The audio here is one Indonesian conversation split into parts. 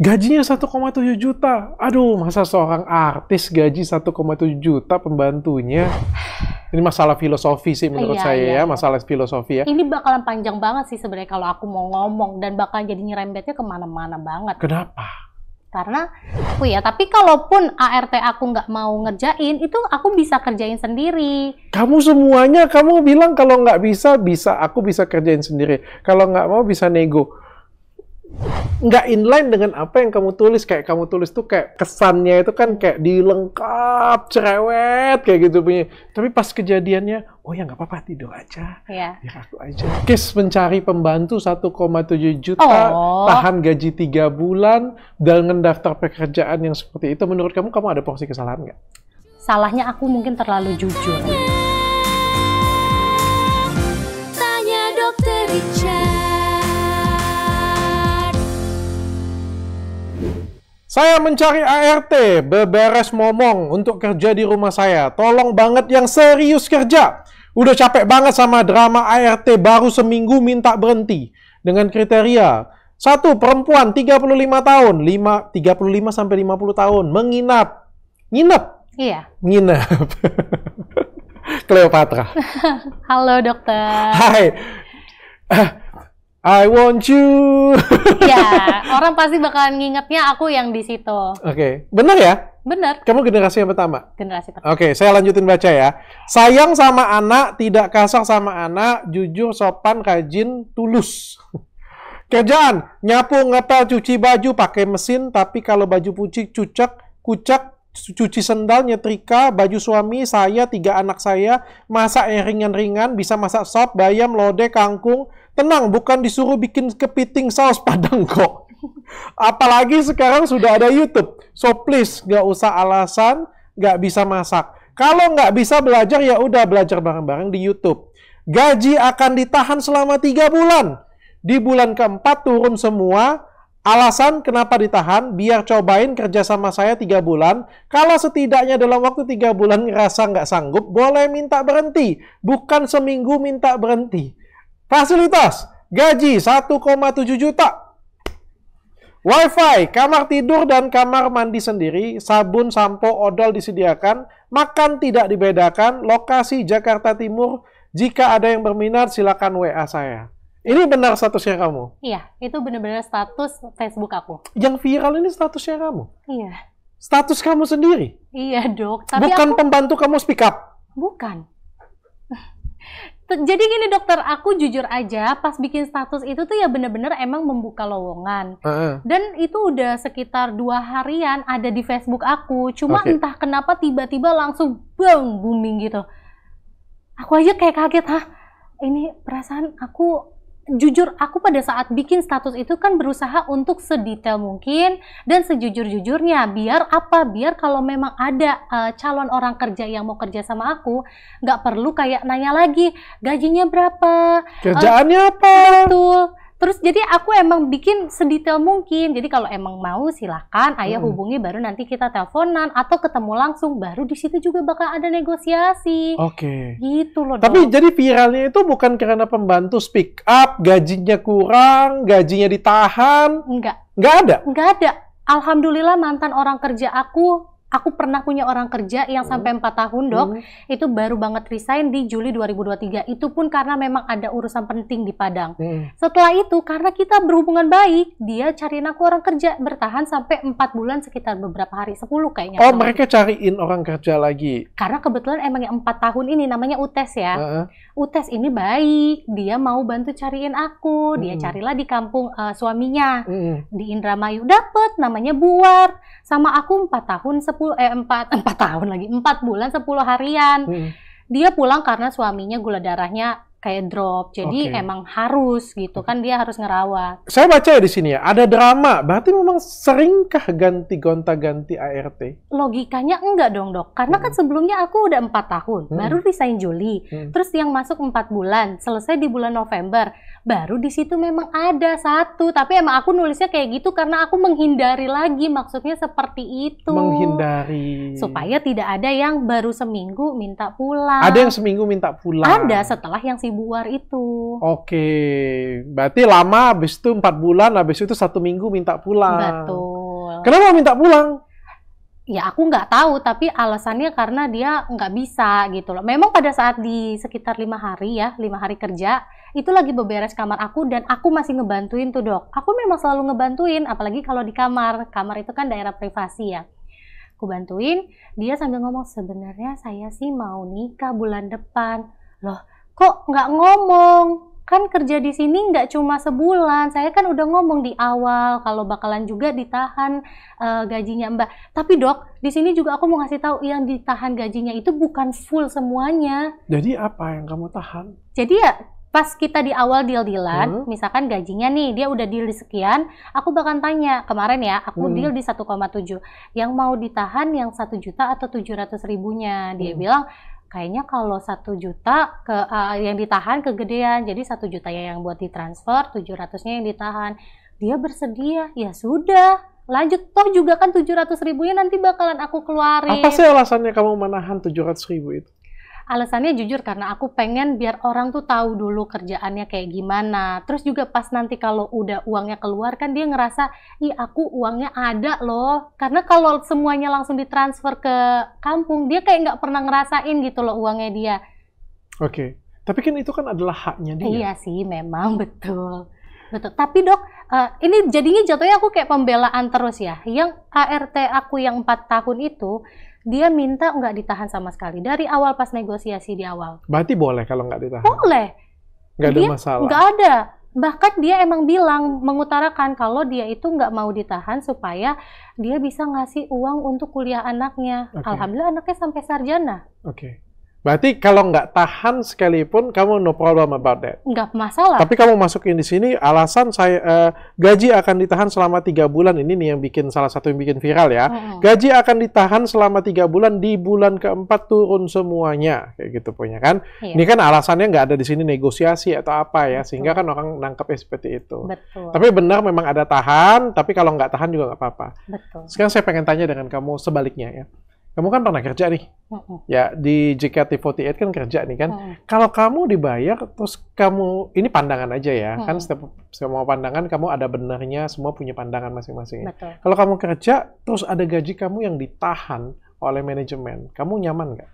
Gajinya 1,7 juta. Aduh, masa seorang artis gaji 1,7 juta pembantunya? Ini masalah filosofi sih menurut iya, saya iya, ya, masalah filosofi ya. Ini bakalan panjang banget sih sebenarnya kalau aku mau ngomong dan bakal jadi nyerembetnya kemana-mana banget. Kenapa? Karena aku oh ya, tapi kalaupun ART aku nggak mau ngerjain, itu aku bisa kerjain sendiri. Kamu semuanya, kamu bilang kalau nggak bisa, bisa. Aku bisa kerjain sendiri. Kalau nggak mau, bisa nego nggak inline dengan apa yang kamu tulis kayak kamu tulis tuh kayak kesannya itu kan kayak dilengkap cerewet kayak gitu punya tapi pas kejadiannya oh ya nggak apa-apa tidur aja yeah. ya aku aja Kes mencari pembantu 1,7 juta oh. tahan gaji tiga bulan dengan daftar pekerjaan yang seperti itu menurut kamu kamu ada porsi kesalahan nggak salahnya aku mungkin terlalu jujur Saya mencari ART, beberes momong untuk kerja di rumah saya. Tolong banget yang serius kerja. Udah capek banget sama drama ART baru seminggu minta berhenti. Dengan kriteria, satu perempuan 35 tahun, 5, 35 sampai 50 tahun, menginap. Nginep? Iya. Nginep. Cleopatra. Halo dokter. Hai. I want you. ya, orang pasti bakalan ngingetnya aku yang di situ. Oke, okay. benar ya? Benar. Kamu generasi yang pertama. Generasi pertama. Oke, okay, saya lanjutin baca ya. Sayang sama anak, tidak kasar sama anak, jujur, sopan, rajin, tulus. Kerjaan, nyapu, ngepel, cuci baju pakai mesin, tapi kalau baju pucik, cucek, kucak cuci sendal, nyetrika, baju suami, saya, tiga anak saya, masak yang ringan-ringan, bisa masak sop, bayam, lodeh, kangkung. Tenang, bukan disuruh bikin kepiting saus padang kok. Apalagi sekarang sudah ada YouTube. So please, nggak usah alasan, nggak bisa masak. Kalau nggak bisa belajar, ya udah belajar bareng-bareng di YouTube. Gaji akan ditahan selama tiga bulan. Di bulan keempat turun semua, Alasan kenapa ditahan, biar cobain kerja sama saya tiga bulan. Kalau setidaknya dalam waktu tiga bulan ngerasa nggak sanggup, boleh minta berhenti. Bukan seminggu minta berhenti. Fasilitas, gaji 1,7 juta. Wifi, kamar tidur dan kamar mandi sendiri, sabun, sampo, odol disediakan, makan tidak dibedakan, lokasi Jakarta Timur, jika ada yang berminat silakan WA saya. Ini benar statusnya kamu? Iya, itu benar-benar status Facebook aku. Yang viral ini statusnya kamu? Iya. Status kamu sendiri? Iya, dok. Tapi Bukan aku... pembantu kamu speak up? Bukan. Jadi gini dokter, aku jujur aja pas bikin status itu tuh ya bener-bener emang membuka lowongan. Uh-uh. Dan itu udah sekitar dua harian ada di Facebook aku. Cuma okay. entah kenapa tiba-tiba langsung bang booming gitu. Aku aja kayak kaget, hah? Ini perasaan aku jujur aku pada saat bikin status itu kan berusaha untuk sedetail mungkin dan sejujur-jujurnya biar apa biar kalau memang ada uh, calon orang kerja yang mau kerja sama aku nggak perlu kayak nanya lagi gajinya berapa kerjaannya uh, apa betul Terus jadi aku emang bikin sedetail mungkin. Jadi kalau emang mau silakan ayah hmm. hubungi baru nanti kita teleponan atau ketemu langsung baru di situ juga bakal ada negosiasi. Oke. Okay. Gitu loh. Tapi dong. jadi viralnya itu bukan karena pembantu speak up, gajinya kurang, gajinya ditahan. Enggak. Enggak ada. Enggak ada. Alhamdulillah mantan orang kerja aku aku pernah punya orang kerja yang hmm. sampai 4 tahun, Dok. Hmm. Itu baru banget resign di Juli 2023. Itu pun karena memang ada urusan penting di Padang. Hmm. Setelah itu karena kita berhubungan baik, dia cariin aku orang kerja bertahan sampai 4 bulan sekitar beberapa hari, 10 kayaknya. Oh, mereka itu. cariin orang kerja lagi. Karena kebetulan emang yang 4 tahun ini namanya Utes ya. Uh -huh. Utes ini baik, dia mau bantu cariin aku. Dia hmm. carilah di kampung uh, suaminya. Hmm. Di Indramayu dapet namanya Buar. Sama aku 4 tahun sepuluh eh empat empat tahun lagi empat bulan sepuluh harian hmm. dia pulang karena suaminya gula darahnya kayak drop jadi okay. emang harus gitu kan dia harus ngerawat saya baca ya di sini ya ada drama berarti memang seringkah ganti gonta ganti ART logikanya enggak dong dok karena kan hmm. kan sebelumnya aku udah empat tahun hmm. baru resign Juli hmm. terus yang masuk empat bulan selesai di bulan November baru di situ memang ada satu tapi emang aku nulisnya kayak gitu karena aku menghindari lagi maksudnya seperti itu menghindari supaya tidak ada yang baru seminggu minta pulang ada yang seminggu minta pulang ada setelah yang si buar itu oke berarti lama habis itu empat bulan habis itu satu minggu minta pulang betul kenapa minta pulang ya aku nggak tahu tapi alasannya karena dia nggak bisa gitu loh memang pada saat di sekitar lima hari ya lima hari kerja itu lagi beberes kamar aku dan aku masih ngebantuin tuh dok aku memang selalu ngebantuin apalagi kalau di kamar kamar itu kan daerah privasi ya aku bantuin dia sambil ngomong sebenarnya saya sih mau nikah bulan depan loh kok nggak ngomong kan kerja di sini nggak cuma sebulan. Saya kan udah ngomong di awal kalau bakalan juga ditahan uh, gajinya Mbak. Tapi dok, di sini juga aku mau ngasih tahu yang ditahan gajinya itu bukan full semuanya. Jadi apa yang kamu tahan? Jadi ya pas kita di awal deal-dealan, hmm. misalkan gajinya nih dia udah deal di sekian, aku bakal tanya kemarin ya, aku hmm. deal di 1,7. Yang mau ditahan yang satu juta atau tujuh ratus ribunya. Dia hmm. bilang kayaknya kalau satu juta ke uh, yang ditahan kegedean jadi satu juta yang buat ditransfer tujuh ratusnya yang ditahan dia bersedia ya sudah lanjut toh juga kan tujuh 700 ribunya nanti bakalan aku keluarin apa sih alasannya kamu menahan tujuh ratus ribu itu alasannya jujur karena aku pengen biar orang tuh tahu dulu kerjaannya kayak gimana. Terus juga pas nanti kalau udah uangnya keluar kan dia ngerasa, "Ih, aku uangnya ada loh." Karena kalau semuanya langsung ditransfer ke kampung, dia kayak nggak pernah ngerasain gitu loh uangnya dia. Oke. Okay. Tapi kan itu kan adalah haknya dia. Iya sih, memang betul. Betul. Tapi dok, eh, ini jadinya jatuhnya aku kayak pembelaan terus ya. Yang ART aku yang empat tahun itu, dia minta nggak ditahan sama sekali dari awal pas negosiasi di awal. Berarti boleh kalau nggak ditahan? Boleh. Nggak ada masalah. Nggak ada. Bahkan dia emang bilang mengutarakan kalau dia itu nggak mau ditahan supaya dia bisa ngasih uang untuk kuliah anaknya. Okay. Alhamdulillah anaknya sampai sarjana. Oke. Okay. Berarti kalau nggak tahan sekalipun, kamu no problem about that. Nggak masalah. Tapi kamu masukin di sini alasan saya uh, gaji akan ditahan selama tiga bulan ini nih yang bikin salah satu yang bikin viral ya. Hmm. Gaji akan ditahan selama tiga bulan di bulan keempat turun semuanya kayak gitu punya kan. Iya. Ini kan alasannya nggak ada di sini negosiasi atau apa ya, Betul. sehingga kan orang nangkepnya seperti itu. Betul. Tapi benar memang ada tahan, tapi kalau nggak tahan juga nggak apa-apa. Sekarang saya pengen tanya dengan kamu sebaliknya ya kamu kan pernah kerja nih. uh Ya, di JKT48 kan kerja nih kan. uh Kalau kamu dibayar, terus kamu, ini pandangan aja ya. uh Kan setiap semua pandangan kamu ada benarnya, semua punya pandangan masing-masing. Ya. Betul. Kalau kamu kerja, terus ada gaji kamu yang ditahan oleh manajemen. Kamu nyaman nggak?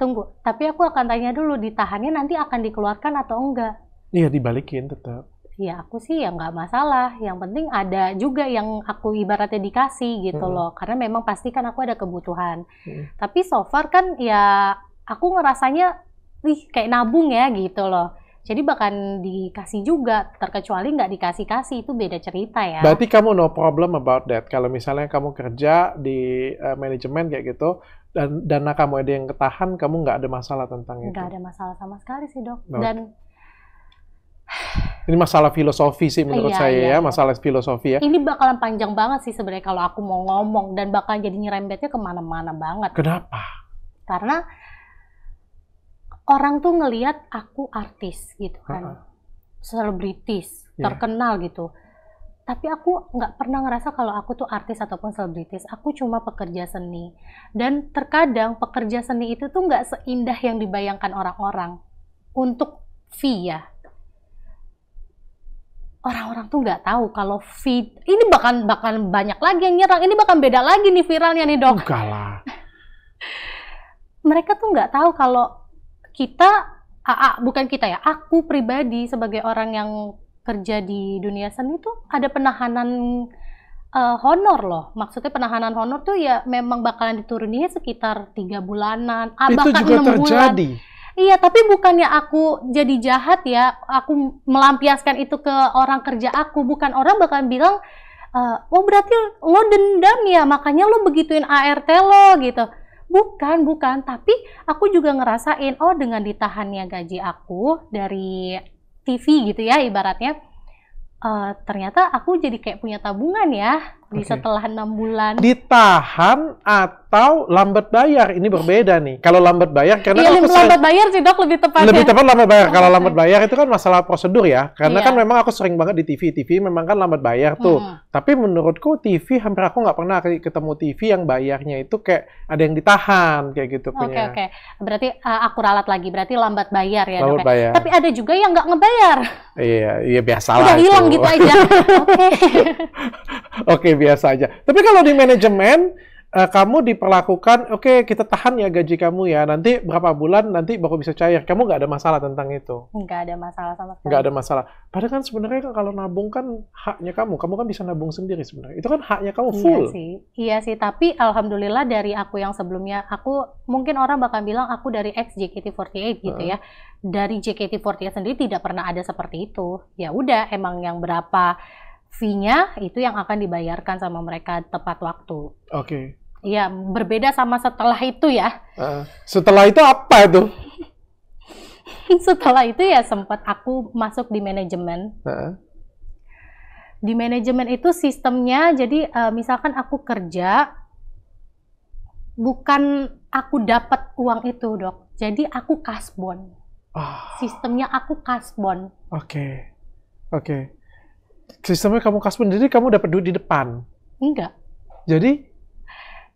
Tunggu, tapi aku akan tanya dulu, ditahannya nanti akan dikeluarkan atau enggak? Iya, dibalikin tetap ya aku sih ya nggak masalah yang penting ada juga yang aku ibaratnya dikasih gitu hmm. loh karena memang pasti kan aku ada kebutuhan hmm. tapi so far kan ya aku ngerasanya ih kayak nabung ya gitu loh jadi bahkan dikasih juga terkecuali nggak dikasih kasih itu beda cerita ya berarti kamu no problem about that kalau misalnya kamu kerja di uh, manajemen kayak gitu dan dana kamu ada yang ketahan kamu nggak ada masalah tentang gak itu nggak ada masalah sama sekali sih dok no. dan ini masalah filosofi sih menurut iya, saya iya. ya, masalah filosofi ya. Ini bakalan panjang banget sih sebenarnya kalau aku mau ngomong dan bakal jadi nyerembetnya kemana-mana banget. Kenapa? Karena orang tuh ngelihat aku artis gitu kan, selebritis, yeah. terkenal gitu. Tapi aku nggak pernah ngerasa kalau aku tuh artis ataupun selebritis. Aku cuma pekerja seni. Dan terkadang pekerja seni itu tuh nggak seindah yang dibayangkan orang-orang. Untuk fee via ya orang-orang tuh nggak tahu kalau feed ini bahkan bahkan banyak lagi yang nyerang ini bahkan beda lagi nih viralnya nih dok enggak mereka tuh nggak tahu kalau kita AA, bukan kita ya aku pribadi sebagai orang yang kerja di dunia seni tuh ada penahanan uh, honor loh maksudnya penahanan honor tuh ya memang bakalan diturunin ya sekitar tiga bulanan ah, itu bahkan juga terjadi bulan Iya, tapi bukannya aku jadi jahat ya, aku melampiaskan itu ke orang kerja aku, bukan orang bakal bilang, uh, oh berarti lo dendam ya, makanya lo begituin ART lo gitu. Bukan, bukan. Tapi aku juga ngerasain, oh dengan ditahannya gaji aku dari TV gitu ya, ibaratnya, uh, ternyata aku jadi kayak punya tabungan ya di okay. setelah enam bulan ditahan atau lambat bayar ini berbeda nih kalau lambat bayar karena iya, aku lambat bayar sih dok lebih tepat lebih tepat lambat bayar oh, kalau lambat bayar itu kan masalah prosedur ya karena iya. kan memang aku sering banget di TV TV memang kan lambat bayar tuh hmm. tapi menurutku TV hampir aku nggak pernah ketemu TV yang bayarnya itu kayak ada yang ditahan kayak gitu oke okay, oke okay. berarti uh, aku ralat lagi berarti lambat bayar ya lambat dok ya? bayar. tapi ada juga yang nggak ngebayar iya iya biasa lah udah hilang gitu aja oke oke biasa aja. Tapi kalau di manajemen uh, kamu diperlakukan, oke okay, kita tahan ya gaji kamu ya, nanti berapa bulan nanti baru bisa cair. Kamu nggak ada masalah tentang itu? Nggak ada masalah sama sekali. Nggak ada masalah. Padahal kan sebenarnya kalau nabung kan haknya kamu, kamu kan bisa nabung sendiri sebenarnya. Itu kan haknya kamu iya full. Iya sih, iya sih. Tapi alhamdulillah dari aku yang sebelumnya, aku mungkin orang bakal bilang aku dari ex JKT48 gitu ya. Dari JKT48 sendiri tidak pernah ada seperti itu. Ya udah, emang yang berapa fee-nya itu yang akan dibayarkan sama mereka tepat waktu. Oke. Okay. Iya, berbeda sama setelah itu ya. Uh, setelah itu apa itu? setelah itu ya sempat aku masuk di manajemen. Uh. Di manajemen itu sistemnya jadi uh, misalkan aku kerja bukan aku dapat uang itu, Dok. Jadi aku kasbon. Oh. Ah. Sistemnya aku kasbon. Oke. Okay. Oke. Okay sistemnya kamu kasih sendiri kamu dapat duit di depan enggak jadi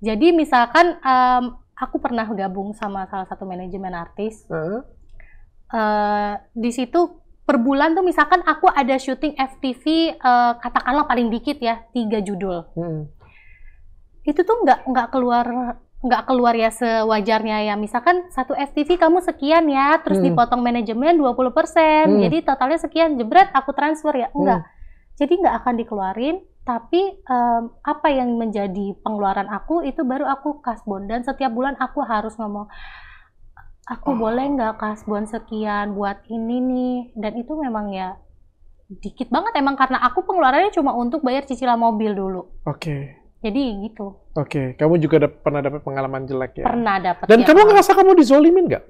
jadi misalkan um, aku pernah gabung sama salah satu manajemen artis uh -huh. uh, di situ per bulan tuh misalkan aku ada syuting FTV uh, eh, katakanlah paling dikit ya tiga judul hmm. itu tuh nggak nggak keluar nggak keluar ya sewajarnya ya misalkan satu FTV kamu sekian ya terus hmm. dipotong manajemen 20% hmm. jadi totalnya sekian jebret aku transfer ya enggak hmm jadi nggak akan dikeluarin tapi um, apa yang menjadi pengeluaran aku itu baru aku kasbon dan setiap bulan aku harus ngomong aku oh. boleh nggak kasbon sekian buat ini nih dan itu memang ya dikit banget emang karena aku pengeluarannya cuma untuk bayar cicilan mobil dulu oke okay. jadi gitu oke okay. kamu juga pernah dapat pengalaman jelek ya pernah dapat dan ya, kamu ngerasa kamu dizolimin nggak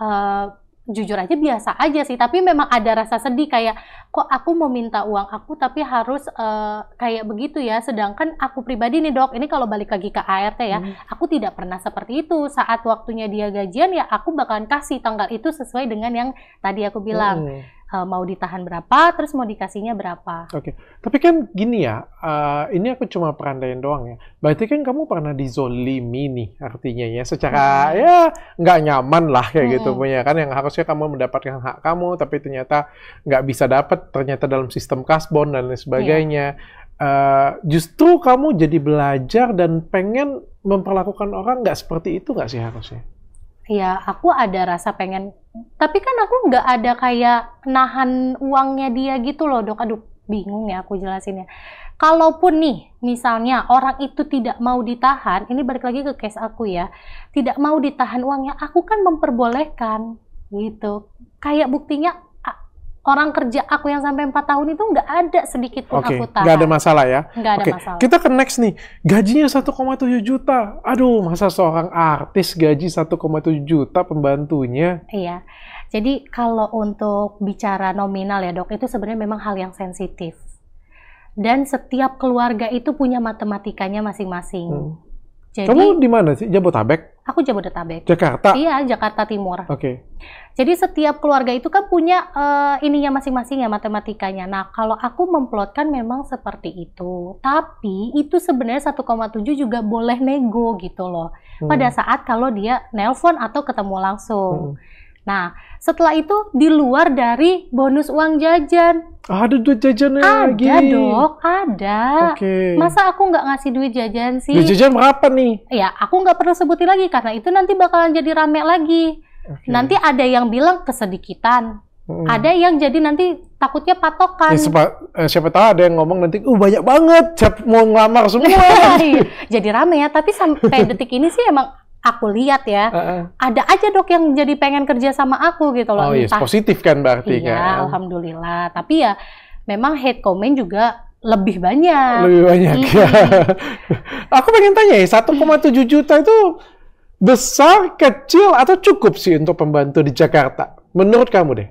uh, jujur aja biasa aja sih tapi memang ada rasa sedih kayak kok aku mau minta uang aku tapi harus uh, kayak begitu ya sedangkan aku pribadi nih dok ini kalau balik lagi ke ART ya hmm. aku tidak pernah seperti itu saat waktunya dia gajian ya aku bakalan kasih tanggal itu sesuai dengan yang tadi aku bilang hmm uh, mau ditahan berapa, terus mau dikasihnya berapa. Oke, okay. tapi kan gini ya, uh, ini aku cuma perandain doang ya. Berarti kan kamu pernah dizolimi nih, artinya ya, secara hmm. ya nggak nyaman lah kayak hmm. gitu punya kan, yang harusnya kamu mendapatkan hak kamu, tapi ternyata nggak bisa dapat, ternyata dalam sistem kasbon dan lain sebagainya. Yeah. Uh, justru kamu jadi belajar dan pengen memperlakukan orang nggak seperti itu nggak sih harusnya? ya aku ada rasa pengen tapi kan aku nggak ada kayak nahan uangnya dia gitu loh dok aduh bingung ya aku jelasinnya kalaupun nih misalnya orang itu tidak mau ditahan ini balik lagi ke case aku ya tidak mau ditahan uangnya aku kan memperbolehkan gitu kayak buktinya orang kerja aku yang sampai empat tahun itu nggak ada sedikit pun okay. aku tahan. Nggak ada masalah ya? Nggak ada okay. masalah. Kita ke next nih. Gajinya 1,7 juta. Aduh, masa seorang artis gaji 1,7 juta pembantunya? Iya. Jadi kalau untuk bicara nominal ya dok, itu sebenarnya memang hal yang sensitif. Dan setiap keluarga itu punya matematikanya masing-masing. Hmm. Kamu di mana sih? Jabotabek? Aku Jabodetabek. Jakarta. Iya, Jakarta Timur. Oke. Okay. Jadi setiap keluarga itu kan punya uh, ininya masing-masing ya matematikanya. Nah, kalau aku memplotkan memang seperti itu. Tapi itu sebenarnya 1,7 juga boleh nego gitu loh. Hmm. Pada saat kalau dia nelpon atau ketemu langsung. Hmm. Nah, setelah itu di luar dari bonus uang jajan. Ada duit jajan lagi? Ada dok, ada. Okay. Masa aku nggak ngasih duit jajan sih? Duit jajan berapa nih? Ya, aku nggak perlu sebutin lagi karena itu nanti bakalan jadi rame lagi. Okay. Nanti ada yang bilang kesedikitan. Hmm. Ada yang jadi nanti takutnya patokan. Ya, siapa, eh, siapa tahu ada yang ngomong nanti, uh banyak banget, siap mau ngelamar semua. Iya, jadi rame ya, tapi sampai detik ini sih emang aku lihat ya, uh -uh. ada aja dok yang jadi pengen kerja sama aku gitu loh. Oh yes, iya, positif kan berarti iya, kan. alhamdulillah. Tapi ya memang hate comment juga lebih banyak. Lebih banyak. Hmm. Ya. aku pengen tanya ya, 1,7 juta itu besar, kecil atau cukup sih untuk pembantu di Jakarta? Menurut kamu deh?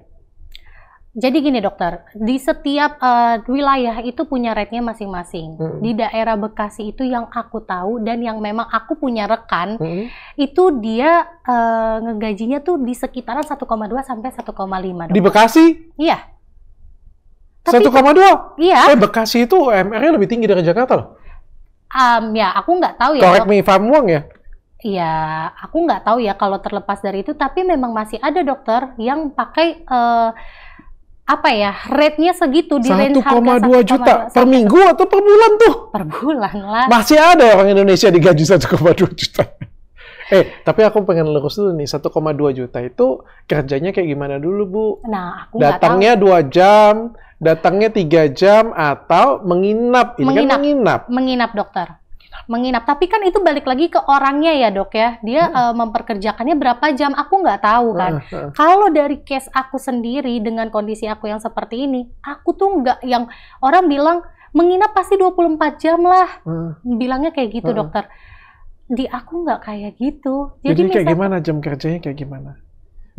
Jadi gini dokter, di setiap uh, wilayah itu punya rate-nya masing-masing. Mm-hmm. Di daerah Bekasi itu yang aku tahu dan yang memang aku punya rekan, mm-hmm. itu dia uh, ngegajinya tuh di sekitaran 1,2 sampai 1,5. Di Bekasi? Iya. 1,2? Iya. Eh Bekasi itu UMR-nya lebih tinggi dari Jakarta loh. Um, ya aku nggak tahu ya. Correct me if I'm wrong ya. Ya aku nggak tahu ya kalau terlepas dari itu, tapi memang masih ada dokter yang pakai uh, apa ya rate-nya segitu di 1,2 juta 1, per minggu atau per bulan tuh? Per bulan lah. Masih ada orang Indonesia digaji 1,2 juta. eh, tapi aku pengen lurus dulu nih, 1,2 juta itu kerjanya kayak gimana dulu, Bu? Nah, aku Datangnya dua jam, datangnya tiga jam, atau menginap. Ini menginap. kan menginap. Menginap, dokter menginap. Tapi kan itu balik lagi ke orangnya ya dok ya. Dia hmm. uh, memperkerjakannya berapa jam aku nggak tahu hmm, kan. Hmm. Kalau dari case aku sendiri dengan kondisi aku yang seperti ini, aku tuh nggak yang orang bilang menginap pasti 24 jam lah. Hmm. Bilangnya kayak gitu hmm. dokter. Di aku nggak kayak gitu. Jadi, Jadi kayak misal, gimana jam kerjanya kayak gimana?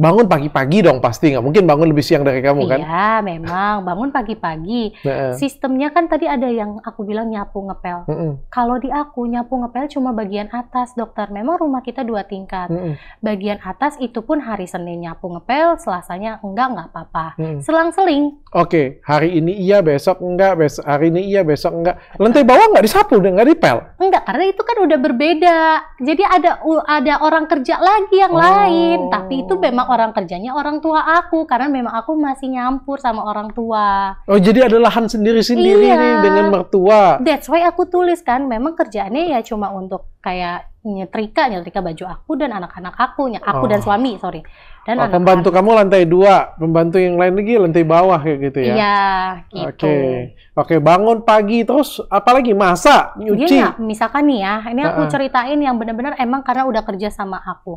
bangun pagi-pagi dong pasti nggak mungkin bangun lebih siang dari kamu kan? Iya memang bangun pagi-pagi. Sistemnya kan tadi ada yang aku bilang nyapu ngepel. Mm -mm. Kalau di aku nyapu ngepel cuma bagian atas dokter. Memang rumah kita dua tingkat. Mm -mm. Bagian atas itu pun hari Senin nyapu ngepel, Selasanya enggak nggak apa-apa. Mm Selang-seling. Oke hari ini iya besok enggak besok hari ini iya besok enggak. Lantai bawah nggak disapu dan nggak dipel? Enggak karena itu kan udah berbeda. Jadi ada ada orang kerja lagi yang oh. lain. Tapi itu memang orang kerjanya orang tua aku karena memang aku masih nyampur sama orang tua. Oh jadi ada lahan sendiri-sendiri iya. nih dengan mertua. That's why aku tulis kan memang kerjaannya ya cuma untuk kayak nyetrika nyetrika baju aku dan anak-anak aku aku oh. dan suami sorry dan oh, anak pembantu anak. kamu lantai dua pembantu yang lain lagi lantai bawah kayak gitu ya iya gitu oke okay. oke okay, bangun pagi terus apalagi masak nyuci Iya, misalkan nih ya ini aku uh -uh. ceritain yang benar-benar emang karena udah kerja sama aku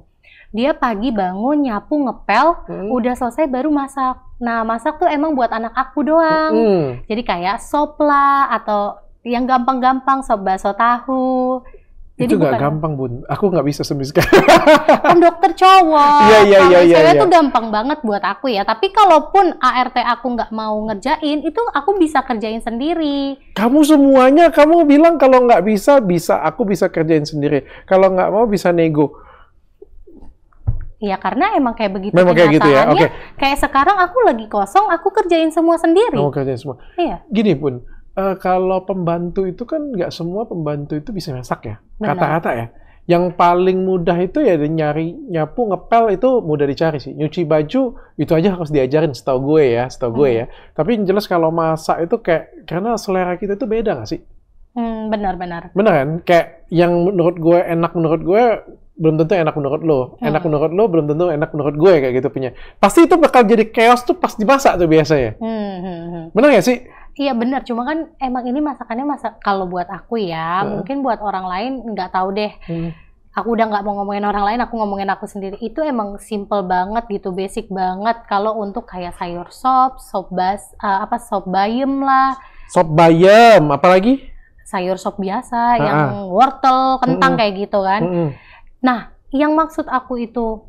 dia pagi bangun nyapu ngepel hmm. udah selesai baru masak nah masak tuh emang buat anak aku doang hmm. jadi kayak sop lah atau yang gampang-gampang sop bakso tahu jadi itu nggak gampang bun, aku nggak bisa sama kan dokter cowok, iya, iya, iya, iya, cewek itu iya. gampang banget buat aku ya. Tapi kalaupun ART aku nggak mau ngerjain, itu aku bisa kerjain sendiri. Kamu semuanya, kamu bilang kalau nggak bisa, bisa aku bisa kerjain sendiri. Kalau nggak mau bisa nego. Ya karena emang kayak begitu Memang kayak gitu ya. Oke. Okay. Kayak sekarang aku lagi kosong, aku kerjain semua sendiri. Oh, kerjain semua. Iya. Gini pun, uh, kalau pembantu itu kan nggak semua pembantu itu bisa masak ya. Kata-kata ya. Yang paling mudah itu ya nyari nyapu ngepel itu mudah dicari sih. Nyuci baju itu aja harus diajarin setahu gue ya, setahu hmm. gue ya. Tapi jelas kalau masak itu kayak karena selera kita itu beda nggak sih? Hmm, benar benar. Benar kan? Kayak yang menurut gue enak menurut gue belum tentu enak menurut lo, hmm. enak menurut lo belum tentu enak menurut gue kayak gitu punya. Pasti itu bakal jadi chaos tuh pas dimasak tuh biasanya. Hmm, hmm, hmm. Benar gak sih? Iya benar, cuma kan emang ini masakannya masak kalau buat aku ya, hmm. mungkin buat orang lain nggak tahu deh. Hmm. Aku udah nggak mau ngomongin orang lain, aku ngomongin aku sendiri. Itu emang simple banget gitu, basic banget. Kalau untuk kayak sayur sop, sop bas, uh, apa sop bayam lah. Sop bayam, apalagi? Sayur sop biasa, ha ah, ah. -ha. yang wortel, kentang mm kayak gitu kan. Mm Nah, yang maksud aku itu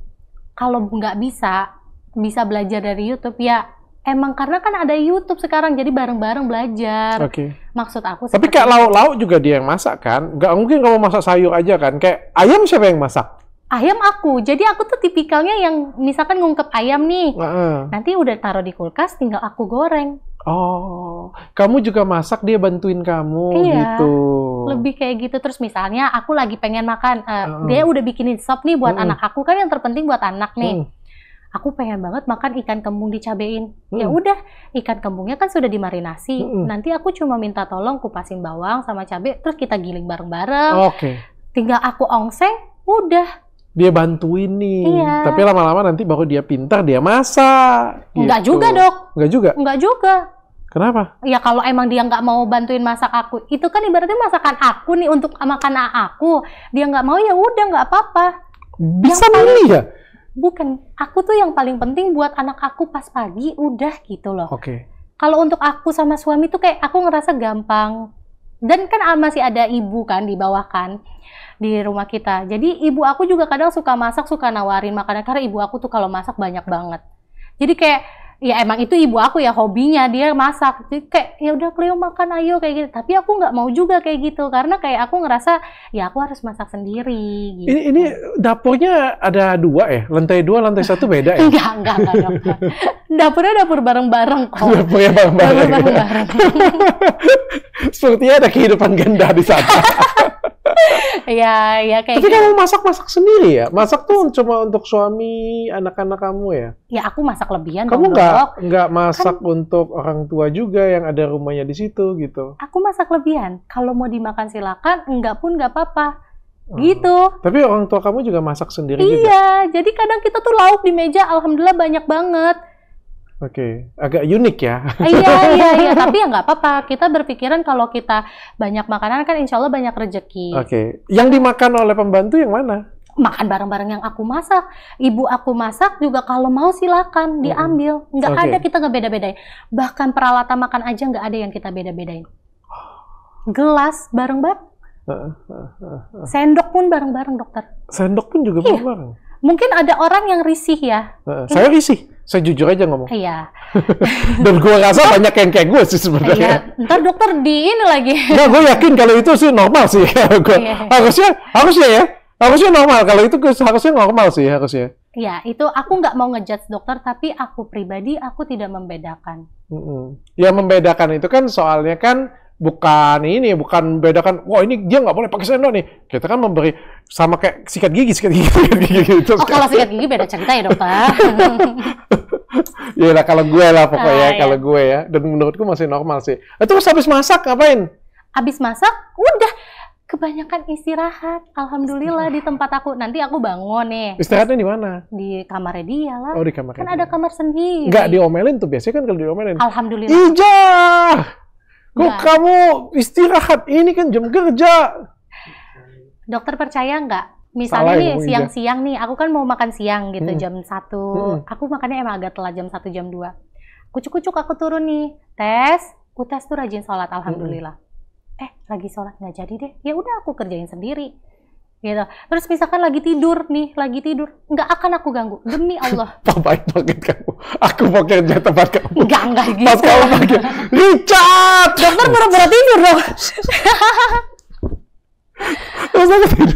kalau nggak bisa bisa belajar dari YouTube ya emang karena kan ada YouTube sekarang jadi bareng-bareng belajar. Oke. Okay. Maksud aku. Tapi kayak lauk-lauk juga dia yang masak kan? Gak mungkin kamu masak sayur aja kan? Kayak ayam siapa yang masak? Ayam aku. Jadi aku tuh tipikalnya yang misalkan ngungkep ayam nih. Uh -uh. Nanti udah taruh di kulkas, tinggal aku goreng. Oh, kamu juga masak dia bantuin kamu iya, gitu. Lebih kayak gitu terus misalnya aku lagi pengen makan, uh, uh. dia udah bikinin sop nih buat uh. anak aku kan yang terpenting buat anak nih. Uh. Aku pengen banget makan ikan kembung dicabein. Uh. Ya mm. udah, ikan kembungnya kan sudah dimarinasi. Uh. Nanti aku cuma minta tolong kupasin bawang sama cabe terus kita giling bareng-bareng. Oke. Okay. Tinggal aku ongseng, udah dia bantuin nih. Iya. Tapi lama-lama nanti baru dia pintar dia masak. Gitu. Enggak juga dok. Enggak juga. Enggak juga. Kenapa? Ya kalau emang dia nggak mau bantuin masak aku, itu kan ibaratnya masakan aku nih untuk makan aku. Dia nggak mau ya udah nggak apa-apa. Bisa yang milih ya? Bukan. Aku tuh yang paling penting buat anak aku pas pagi udah gitu loh. Oke. Okay. Kalau untuk aku sama suami tuh kayak aku ngerasa gampang. Dan kan ah, masih ada ibu kan di bawah kan di rumah kita. Jadi ibu aku juga kadang suka masak, suka nawarin makanan karena ibu aku tuh kalau masak banyak banget. Jadi kayak ya emang itu ibu aku ya hobinya dia masak jadi kayak ya udah Cleo makan ayo kayak gitu tapi aku nggak mau juga kayak gitu karena kayak aku ngerasa ya aku harus masak sendiri gitu. ini, ini dapurnya ada dua ya lantai dua lantai satu beda ya enggak enggak enggak dapurnya dapur bareng bareng kok dapurnya bareng bareng, dapur bareng, -bareng. sepertinya ada kehidupan ganda di sana Iya, iya kayak Tapi gitu. kamu masak-masak sendiri ya? Masak tuh cuma untuk suami, anak-anak kamu ya? Ya, aku masak lebihan Kamu nggak nggak masak kan, untuk orang tua juga yang ada rumahnya di situ gitu? Aku masak lebihan. Kalau mau dimakan silakan, enggak pun nggak apa-apa oh. gitu. Tapi orang tua kamu juga masak sendiri iya, juga? Iya, jadi kadang kita tuh lauk di meja, alhamdulillah banyak banget. Oke, okay. agak unik ya. Ah, iya, iya, iya. Tapi ya nggak apa-apa. Kita berpikiran kalau kita banyak makanan kan insya Allah banyak rejeki. Oke. Okay. Yang dimakan oleh pembantu yang mana? Makan bareng-bareng yang aku masak. Ibu aku masak juga kalau mau silakan diambil. Nggak okay. ada kita nggak beda-bedain. Bahkan peralatan makan aja nggak ada yang kita beda-bedain. Gelas bareng-bareng. Sendok pun bareng-bareng dokter. Sendok pun juga iya. bareng-bareng. Iya. Mungkin ada orang yang risih ya. Saya risih saya jujur aja ngomong. Iya. Dan gue rasa banyak yang kayak gue sih sebenarnya. Iya. Ntar dokter di ini lagi. Nah, gue yakin kalau itu sih normal sih. gua, iya. Harusnya, harusnya ya. Harusnya normal. Kalau itu harusnya normal sih harusnya. Iya, itu aku nggak mau ngejudge dokter, tapi aku pribadi aku tidak membedakan. Mm -hmm. Ya membedakan itu kan soalnya kan bukan ini bukan bedakan wah ini dia nggak boleh pakai sendok nih kita kan memberi sama kayak sikat gigi sikat gigi, sikat gigi gitu. oh kalau sikat gigi beda cerita ya dokter ya lah kalau gue lah pokoknya ah, ya. kalau gue ya dan menurutku masih normal sih eh, terus habis masak ngapain habis masak udah kebanyakan istirahat. Alhamdulillah di tempat aku. Nanti aku bangun nih. Istirahatnya di mana? Di kamar dia lah. Oh, di kamar. Kan ada kamar sendiri. Enggak diomelin tuh biasanya kan kalau diomelin. Alhamdulillah. hijau Kok kamu istirahat? Ini kan jam kerja. Dokter percaya nggak? Misalnya Salah nih siang-siang nih, aku kan mau makan siang gitu hmm. jam satu. Hmm. Aku makannya emang agak telat jam satu jam dua. Kucuk-kucuk aku turun nih, tes. Ku tes tuh rajin sholat, alhamdulillah. Hmm. Eh, lagi sholat nggak jadi deh. Ya udah aku kerjain sendiri gitu terus misalkan lagi tidur nih lagi tidur nggak akan aku ganggu demi Allah tambahin paket kamu aku bekerja tempat kamu Enggak, enggak gitu pas kamu pakai Richard dokter pura-pura tidur dong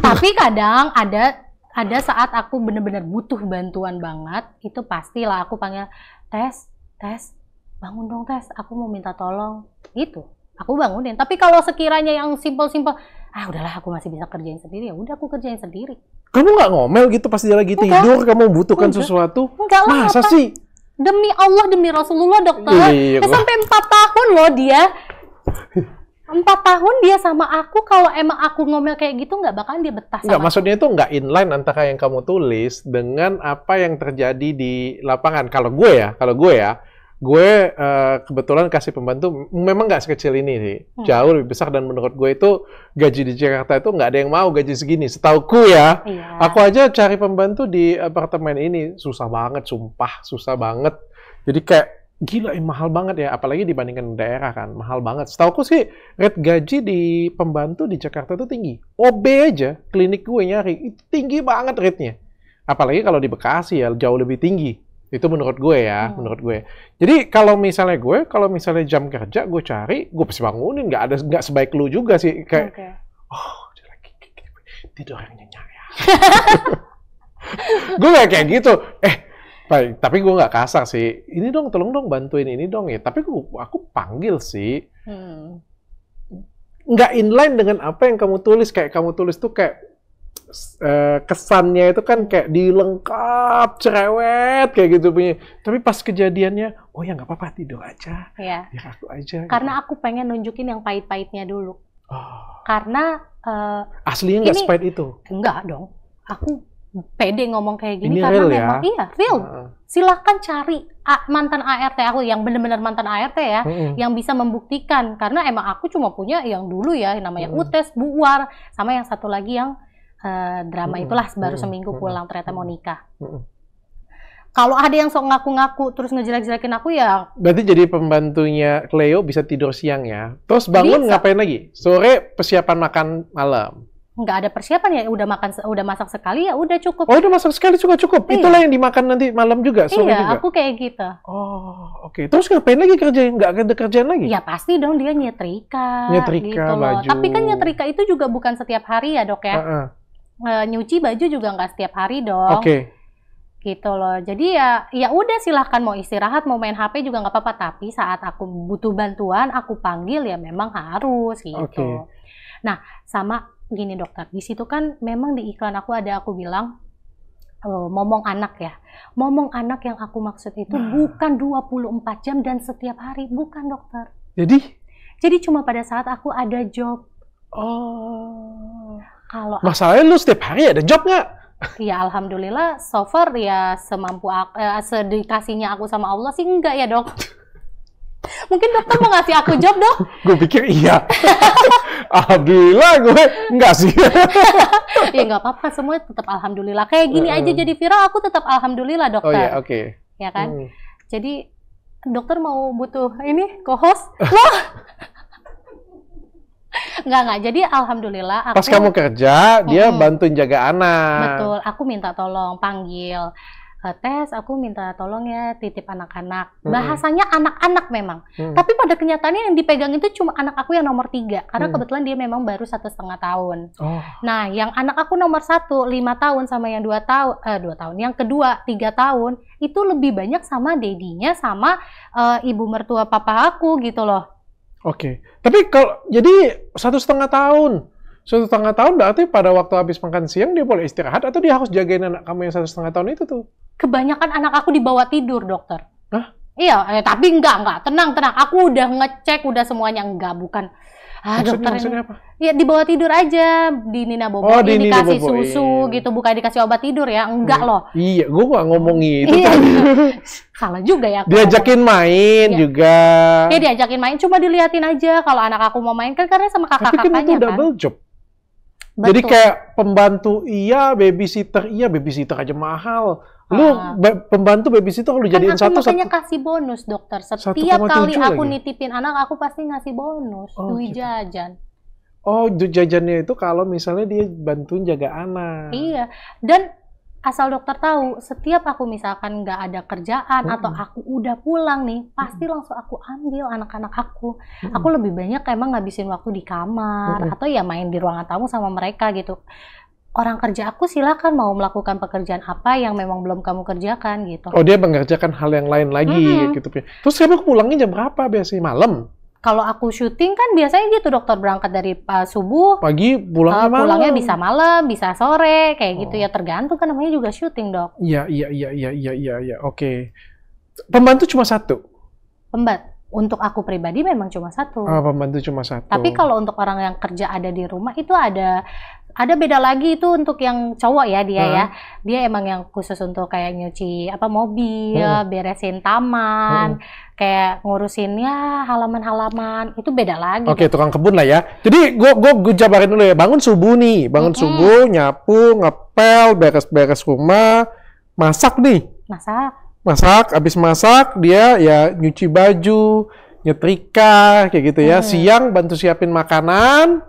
tapi kadang ada ada saat aku benar-benar butuh bantuan banget itu pastilah aku panggil tes tes bangun dong tes aku mau minta tolong gitu aku bangunin tapi kalau sekiranya yang simpel-simpel ah udahlah aku masih bisa kerjain sendiri ya udah aku kerjain sendiri kamu nggak ngomel gitu pasti dia lagi enggak. tidur kamu butuhkan enggak. sesuatu enggak lah masa apa? sih demi Allah demi Rasulullah dokter iya, iya, eh, sampai empat tahun loh dia empat tahun dia sama aku kalau emang aku ngomel kayak gitu nggak bakalan dia betah nggak maksudnya itu nggak inline antara yang kamu tulis dengan apa yang terjadi di lapangan kalau gue ya kalau gue ya gue uh, kebetulan kasih pembantu memang nggak sekecil ini sih hmm. jauh lebih besar dan menurut gue itu gaji di Jakarta itu nggak ada yang mau gaji segini setauku ya yeah. aku aja cari pembantu di apartemen ini susah banget sumpah susah banget jadi kayak gila eh, mahal banget ya apalagi dibandingkan daerah kan mahal banget setauku sih rate gaji di pembantu di Jakarta itu tinggi OB aja klinik gue nyari itu tinggi banget rate apalagi kalau di Bekasi ya jauh lebih tinggi itu menurut gue ya, hmm. menurut gue. Jadi kalau misalnya gue, kalau misalnya jam kerja gue cari, gue pasti bangunin. Nggak ada, nggak sebaik lu juga sih. Kayak, okay. oh, dia lagi tidur yang nyenyak ya. gue kayak kayak gitu. Eh, baik. Tapi gue nggak kasar sih. Ini dong, tolong dong bantuin ini dong ya. Tapi gue, aku panggil sih. Hmm. Nggak inline dengan apa yang kamu tulis. Kayak kamu tulis tuh kayak Eh, kesannya itu kan kayak dilengkap cerewet kayak gitu punya tapi pas kejadiannya oh ya nggak apa-apa tidur aja ya. ya aku aja gitu. karena gitu. aku pengen nunjukin yang pahit-pahitnya dulu oh. karena uh, aslinya nggak sepahit itu enggak dong aku pede ngomong kayak gini ini karena real memang ya? iya real uh. silahkan cari mantan ART aku yang benar-benar mantan ART ya -hmm. yang bisa membuktikan karena emang aku cuma punya yang dulu ya namanya mm -hmm. Utes Buar sama yang satu lagi yang uh, drama mm -hmm. itulah baru -hmm. seminggu pulang ternyata mau nikah. -hmm. Kalau ada yang sok ngaku-ngaku terus ngejelek-jelekin aku ya. Berarti jadi pembantunya Cleo bisa tidur siang ya. Terus bangun bisa. ngapain lagi? Sore persiapan makan malam. Enggak ada persiapan ya, udah makan udah masak sekali ya udah cukup. Oh, udah masak sekali juga cukup. Iya. Itulah yang dimakan nanti malam juga, sore iya, juga. Iya, aku kayak gitu. Oh, oke. Okay. Terus ngapain lagi kerja? Nggak ada kerjaan lagi? Ya pasti dong dia nyetrika. Nyetrika gitu loh. Tapi kan nyetrika itu juga bukan setiap hari ya, Dok ya. Uh -uh uh, nyuci baju juga nggak setiap hari dong. Oke. Okay gitu loh jadi ya ya udah silahkan mau istirahat mau main HP juga nggak apa-apa tapi saat aku butuh bantuan aku panggil ya memang harus gitu okay. nah sama gini dokter di situ kan memang di iklan aku ada aku bilang Oh, momong anak ya momong anak yang aku maksud itu nah. bukan 24 jam dan setiap hari bukan dokter jadi jadi cuma pada saat aku ada job oh kalau masalahnya lu setiap hari ada job nggak? Iya, alhamdulillah so far ya semampu aku, eh, sedikasinya aku sama Allah sih enggak ya, Dok. Mungkin dokter mau ngasih aku job, Dok? Gue pikir iya. alhamdulillah gue enggak sih. ya enggak apa-apa, semuanya tetap alhamdulillah. Kayak gini aja jadi viral, aku tetap alhamdulillah, Dokter. Oh iya, oke. Okay. Ya kan? Hmm. Jadi dokter mau butuh ini co-host. Loh, Enggak enggak. Jadi alhamdulillah aku Pas kamu kerja, hmm, dia bantuin jaga anak. Betul. Aku minta tolong panggil eh, tes aku minta tolong ya titip anak-anak bahasanya anak-anak memang hmm. tapi pada kenyataannya yang dipegang itu cuma anak aku yang nomor tiga karena hmm. kebetulan dia memang baru satu setengah tahun oh. nah yang anak aku nomor satu lima tahun sama yang dua tahun eh, dua tahun yang kedua tiga tahun itu lebih banyak sama dedinya sama uh, ibu mertua papa aku gitu loh Oke, okay. tapi kalau jadi satu setengah tahun, satu setengah tahun berarti pada waktu habis makan siang dia boleh istirahat atau dia harus jagain anak kamu yang satu setengah tahun itu tuh? Kebanyakan anak aku dibawa tidur dokter. Hah? Iya, eh, tapi enggak, enggak. Tenang, tenang. Aku udah ngecek, udah semuanya. Enggak, bukan ah maksudnya, dokter maksudnya apa? ya dibawa tidur aja di Nina Bobo oh, di dikasih Bobo. susu iya. gitu bukan dikasih obat tidur ya enggak iya. loh iya gua gak ngomong itu iya, salah juga ya diajakin main iya. juga ya diajakin main cuma diliatin aja kalau anak aku mau main kan karena sama kan kakak-kakaknya kan itu double job Betul. Jadi kayak pembantu iya, babysitter iya, babysitter aja mahal. Lu ah. pembantu babysitter lu kan jadiin aku satu makanya satu, kasih bonus dokter. Setiap kali aku lagi. nitipin anak aku pasti ngasih bonus, oh, duit gitu. jajan. Oh, jajannya itu kalau misalnya dia bantuin jaga anak. Iya. Dan asal dokter tahu setiap aku misalkan nggak ada kerjaan -hmm. atau aku udah pulang nih pasti -hmm. langsung aku ambil anak-anak aku -hmm. aku lebih banyak emang ngabisin waktu di kamar -hmm. atau ya main di ruangan tamu sama mereka gitu orang kerja aku silakan mau melakukan pekerjaan apa yang memang belum kamu kerjakan gitu oh dia mengerjakan hal yang lain lagi -hmm. gitu terus kamu pulangnya jam berapa biasanya malam kalau aku syuting kan biasanya gitu dokter berangkat dari uh, subuh pagi pulangnya uh, pulangnya malam. bisa malam bisa sore kayak gitu oh. gitu ya tergantung kan namanya juga syuting dok iya iya iya iya iya iya ya. oke okay. pembantu cuma satu pembantu untuk aku pribadi memang cuma satu. Oh, pembantu cuma satu. Tapi kalau untuk orang yang kerja ada di rumah itu ada ada beda lagi itu untuk yang cowok ya dia hmm. ya. Dia emang yang khusus untuk kayak nyuci apa mobil, hmm. beresin taman, hmm. kayak ngurusinnya halaman-halaman. Itu beda lagi. Oke, okay, tukang kebun lah ya. Jadi gua gua, gua jabarin dulu ya. Bangun subuh nih, bangun hmm. subuh, nyapu, ngepel, beres-beres rumah, masak nih. Masak. Masak, habis masak dia ya nyuci baju, nyetrika kayak gitu ya. Hmm. Siang bantu siapin makanan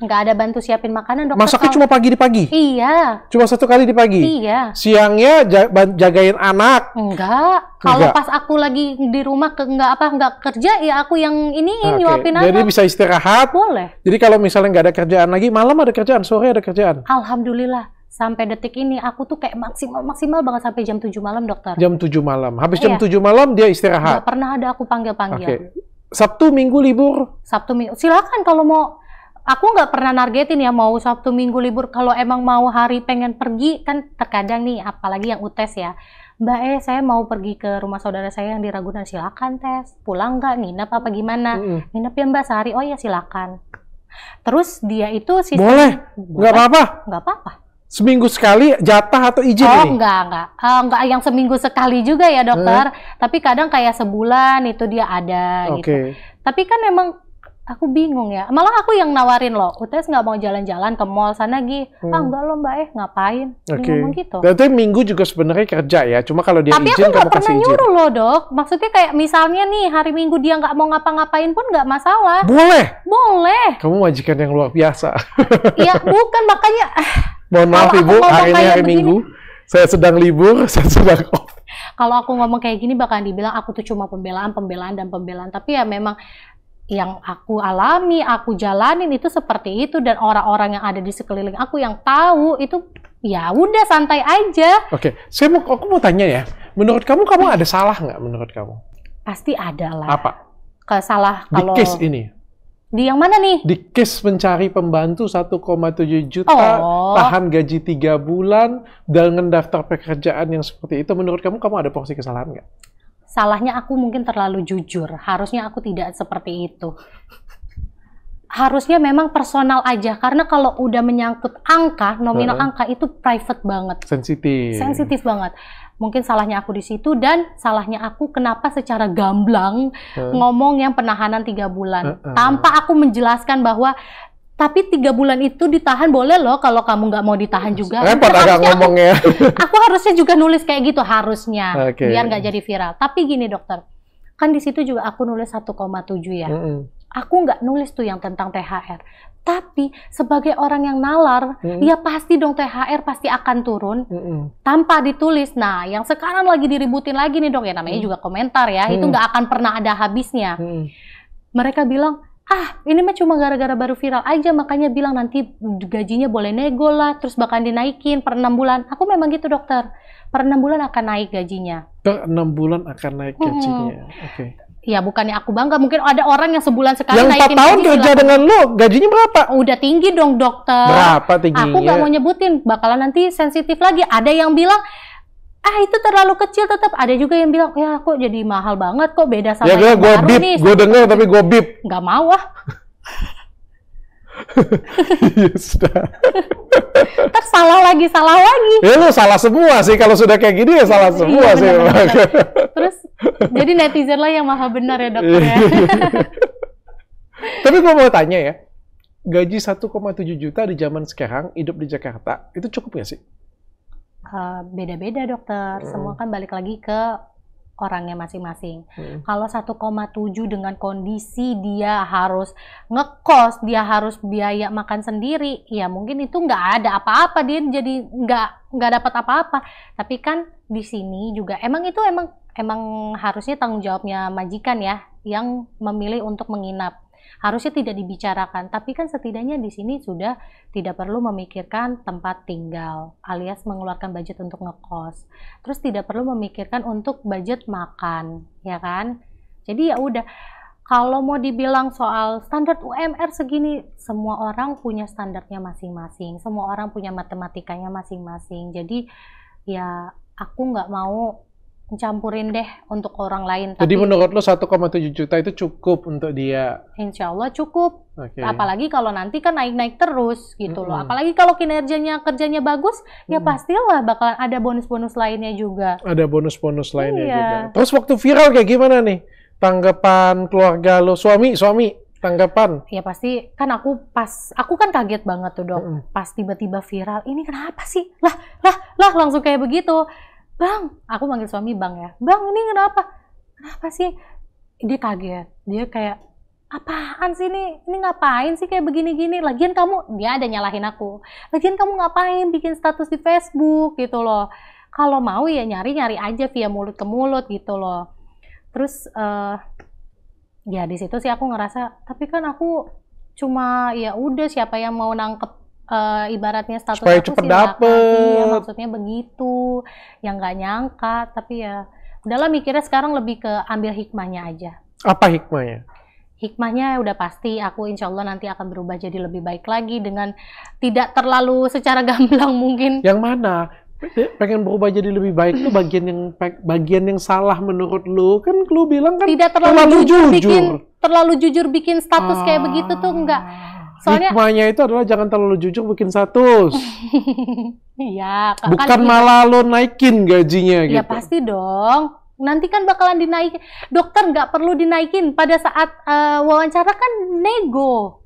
Nggak ada bantu siapin makanan dokter Masaknya kalau... cuma pagi di pagi? Iya. Cuma satu kali di pagi? Iya. Siangnya jagain anak? Enggak. Kalau pas aku lagi di rumah ke nggak apa nggak kerja ya aku yang ini okay. nyuapin anak. Jadi bisa istirahat. Boleh. Jadi kalau misalnya nggak ada kerjaan lagi, malam ada kerjaan, sore ada kerjaan. Alhamdulillah sampai detik ini aku tuh kayak maksimal maksimal banget sampai jam 7 malam dokter. Jam 7 malam. Habis jam iya. 7 malam dia istirahat. Gak pernah ada aku panggil-panggil. Okay. Sabtu minggu libur. Sabtu minggu. Silakan kalau mau aku nggak pernah nargetin ya mau Sabtu Minggu libur kalau emang mau hari pengen pergi kan terkadang nih apalagi yang utes ya Mbak eh saya mau pergi ke rumah saudara saya yang di Ragunan silakan tes pulang nggak nginep apa gimana mm -hmm. nginep ya Mbak sehari oh ya silakan terus dia itu sih boleh nggak apa-apa nggak apa-apa seminggu sekali jatah atau izin oh, ini? enggak, enggak. Eh, uh, enggak yang seminggu sekali juga ya dokter. hmm. Tapi kadang kayak sebulan itu dia ada okay. gitu. Tapi kan memang aku bingung ya. Malah aku yang nawarin loh, Utes nggak mau jalan-jalan ke mall sana lagi. Ah, hmm. Ah enggak loh Mbak eh, ngapain? Dia okay. ngomong gitu. Berarti minggu juga sebenarnya kerja ya, cuma kalau dia Tapi izin aku kamu kasih izin. Tapi aku nyuruh loh dok. Maksudnya kayak misalnya nih hari minggu dia nggak mau ngapa-ngapain pun nggak masalah. Boleh? Boleh. Kamu majikan yang luar biasa. Iya bukan makanya. Mohon maaf ibu, hari ini hari minggu. Saya sedang libur, saya sedang off kalau aku ngomong kayak gini bakalan dibilang aku tuh cuma pembelaan, pembelaan dan pembelaan. Tapi ya memang yang aku alami, aku jalanin itu seperti itu dan orang-orang yang ada di sekeliling aku yang tahu itu ya udah santai aja. Oke, okay. saya mau aku mau tanya ya, menurut kamu kamu ada salah nggak menurut kamu? Pasti ada lah. Apa? Kesalah kalau di case ini. Di yang mana nih? Di case mencari pembantu 1,7 juta, oh. tahan gaji 3 bulan, dengan daftar pekerjaan yang seperti itu, menurut kamu kamu ada porsi kesalahan nggak? salahnya aku mungkin terlalu jujur. Harusnya aku tidak seperti itu. Harusnya memang personal aja karena kalau udah menyangkut angka, nominal uh, angka itu private banget. Sensitif. Sensitif banget. Mungkin salahnya aku di situ dan salahnya aku kenapa secara gamblang uh, ngomong yang penahanan tiga bulan uh, tanpa aku menjelaskan bahwa tapi tiga bulan itu ditahan boleh loh kalau kamu nggak mau ditahan juga. Repot agak ngomongnya. Aku, aku harusnya juga nulis kayak gitu harusnya, okay. biar nggak jadi viral. Tapi gini dokter, kan di situ juga aku nulis 1,7 ya. Mm -hmm. Aku nggak nulis tuh yang tentang THR. Tapi sebagai orang yang nalar, mm -hmm. ya pasti dong THR pasti akan turun mm -hmm. tanpa ditulis. Nah, yang sekarang lagi diributin lagi nih dong ya namanya mm -hmm. juga komentar ya, mm -hmm. itu nggak akan pernah ada habisnya. Mm -hmm. Mereka bilang ah ini mah cuma gara-gara baru viral aja makanya bilang nanti gajinya boleh nego lah terus bahkan dinaikin per enam bulan aku memang gitu dokter per enam bulan akan naik gajinya per enam bulan akan naik gajinya hmm. oke okay. Ya bukannya aku bangga, mungkin ada orang yang sebulan sekali yang naikin tahun gaji, kerja dengan lo, gajinya berapa? Udah tinggi dong dokter. Berapa tinggi Aku nggak mau nyebutin, bakalan nanti sensitif lagi. Ada yang bilang ah itu terlalu kecil tetap ada juga yang bilang ya kok jadi mahal banget kok beda sama ya, yang gua baru beep, nih gue denger tapi gue bip nggak mau ah iya, sudah. Ntar salah lagi, salah lagi. Ya lu salah semua sih. Kalau sudah kayak gini ya salah iya, semua iya, bener, sih. Bener, Terus jadi netizen lah yang maha benar ya dokter ya. Tapi gue mau tanya ya, gaji 1,7 juta di zaman sekarang, hidup di Jakarta, itu cukup gak sih? Eh, beda-beda uh, dokter. Hmm. Semua kan balik lagi ke orangnya masing-masing. Hmm. Kalau 1,7 dengan kondisi dia harus ngekos, dia harus biaya makan sendiri, ya mungkin itu nggak ada apa-apa dia jadi nggak nggak dapat apa-apa. Tapi kan di sini juga emang itu emang emang harusnya tanggung jawabnya majikan ya yang memilih untuk menginap harusnya tidak dibicarakan tapi kan setidaknya di sini sudah tidak perlu memikirkan tempat tinggal alias mengeluarkan budget untuk ngekos terus tidak perlu memikirkan untuk budget makan ya kan jadi ya udah kalau mau dibilang soal standar UMR segini, semua orang punya standarnya masing-masing, semua orang punya matematikanya masing-masing. Jadi ya aku nggak mau campurin deh untuk orang lain. Tapi, menurut lo 1,7 juta itu cukup untuk dia? Insya Allah cukup. Okay. Apalagi kalau nanti kan naik-naik terus gitu mm -hmm. loh. Apalagi kalau kinerjanya kerjanya bagus, mm. ya pastilah bakal ada bonus-bonus lainnya juga. Ada bonus-bonus lainnya iya. juga. Terus waktu viral kayak gimana nih? Tanggapan keluarga lo, suami, suami, tanggapan? Ya pasti kan aku pas aku kan kaget banget tuh dok. Mm -hmm. Pas tiba-tiba viral, ini kenapa sih? Lah, lah, lah langsung kayak begitu bang aku manggil suami bang ya bang ini kenapa kenapa sih dia kaget dia kayak apaan sih ini ini ngapain sih kayak begini-gini lagian kamu dia ada nyalahin aku lagian kamu ngapain bikin status di Facebook gitu loh kalau mau ya nyari-nyari aja via mulut ke mulut gitu loh terus uh, ya di situ sih aku ngerasa tapi kan aku cuma ya udah siapa yang mau nangkep uh, ibaratnya status supaya aku sih, dapet. Ya, maksudnya begitu. Yang nggak nyangka, tapi ya udahlah mikirnya sekarang lebih ke ambil hikmahnya aja. Apa hikmahnya? Hikmahnya udah pasti aku insya Allah nanti akan berubah jadi lebih baik lagi dengan tidak terlalu secara gamblang mungkin. Yang mana? pengen berubah jadi lebih baik itu bagian yang bagian yang salah menurut lu kan lu bilang kan tidak terlalu, terlalu jujur, jujur bikin terlalu jujur bikin status ah. kayak begitu tuh enggak ah. Soalnya, Hikmahnya itu adalah jangan terlalu jujur bikin status. Iya. Kan Bukan malah lo naikin gajinya ya, gitu. Iya pasti dong. Nanti kan bakalan dinaikin. Dokter nggak perlu dinaikin pada saat uh, wawancara kan nego.